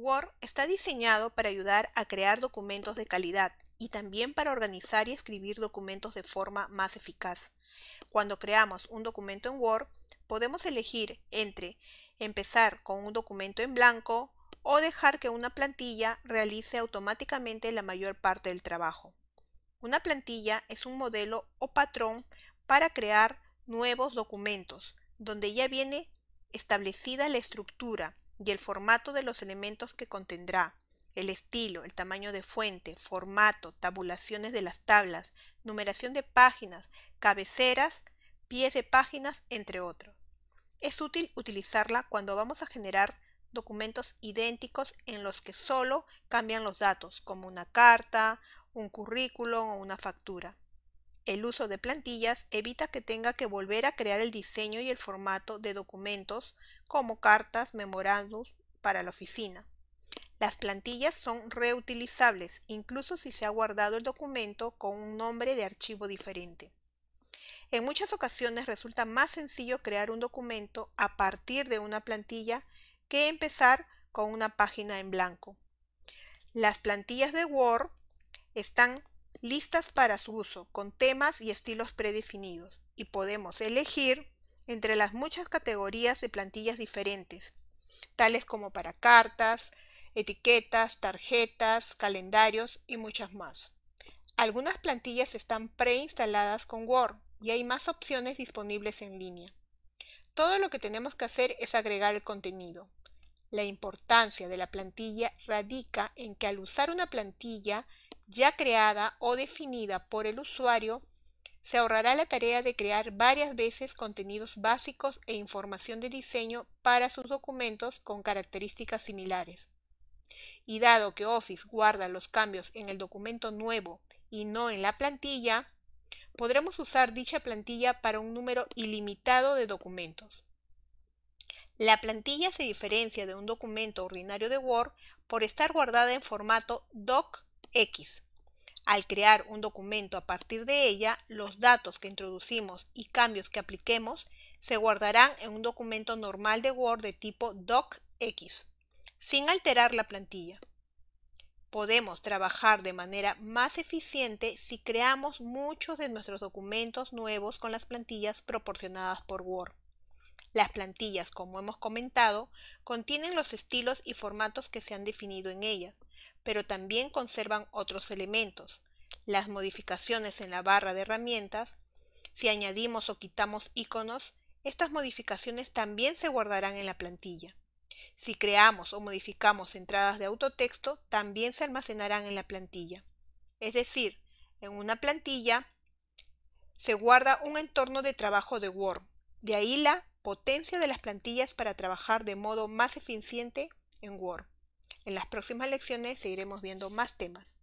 Word está diseñado para ayudar a crear documentos de calidad y también para organizar y escribir documentos de forma más eficaz. Cuando creamos un documento en Word, podemos elegir entre empezar con un documento en blanco o dejar que una plantilla realice automáticamente la mayor parte del trabajo. Una plantilla es un modelo o patrón para crear nuevos documentos, donde ya viene establecida la estructura, y el formato de los elementos que contendrá, el estilo, el tamaño de fuente, formato, tabulaciones de las tablas, numeración de páginas, cabeceras, pies de páginas, entre otros. Es útil utilizarla cuando vamos a generar documentos idénticos en los que solo cambian los datos, como una carta, un currículum o una factura. El uso de plantillas evita que tenga que volver a crear el diseño y el formato de documentos como cartas, memorandos para la oficina. Las plantillas son reutilizables incluso si se ha guardado el documento con un nombre de archivo diferente. En muchas ocasiones resulta más sencillo crear un documento a partir de una plantilla que empezar con una página en blanco. Las plantillas de Word están listas para su uso, con temas y estilos predefinidos, y podemos elegir entre las muchas categorías de plantillas diferentes, tales como para cartas, etiquetas, tarjetas, calendarios y muchas más. Algunas plantillas están preinstaladas con Word y hay más opciones disponibles en línea. Todo lo que tenemos que hacer es agregar el contenido. La importancia de la plantilla radica en que al usar una plantilla ya creada o definida por el usuario, se ahorrará la tarea de crear varias veces contenidos básicos e información de diseño para sus documentos con características similares. Y dado que Office guarda los cambios en el documento nuevo y no en la plantilla, podremos usar dicha plantilla para un número ilimitado de documentos. La plantilla se diferencia de un documento ordinario de Word por estar guardada en formato doc X. Al crear un documento a partir de ella, los datos que introducimos y cambios que apliquemos se guardarán en un documento normal de Word de tipo DocX, sin alterar la plantilla. Podemos trabajar de manera más eficiente si creamos muchos de nuestros documentos nuevos con las plantillas proporcionadas por Word. Las plantillas, como hemos comentado, contienen los estilos y formatos que se han definido en ellas, pero también conservan otros elementos, las modificaciones en la barra de herramientas, si añadimos o quitamos iconos, estas modificaciones también se guardarán en la plantilla. Si creamos o modificamos entradas de autotexto, también se almacenarán en la plantilla. Es decir, en una plantilla se guarda un entorno de trabajo de Word. De ahí la potencia de las plantillas para trabajar de modo más eficiente en Word. En las próximas lecciones seguiremos viendo más temas.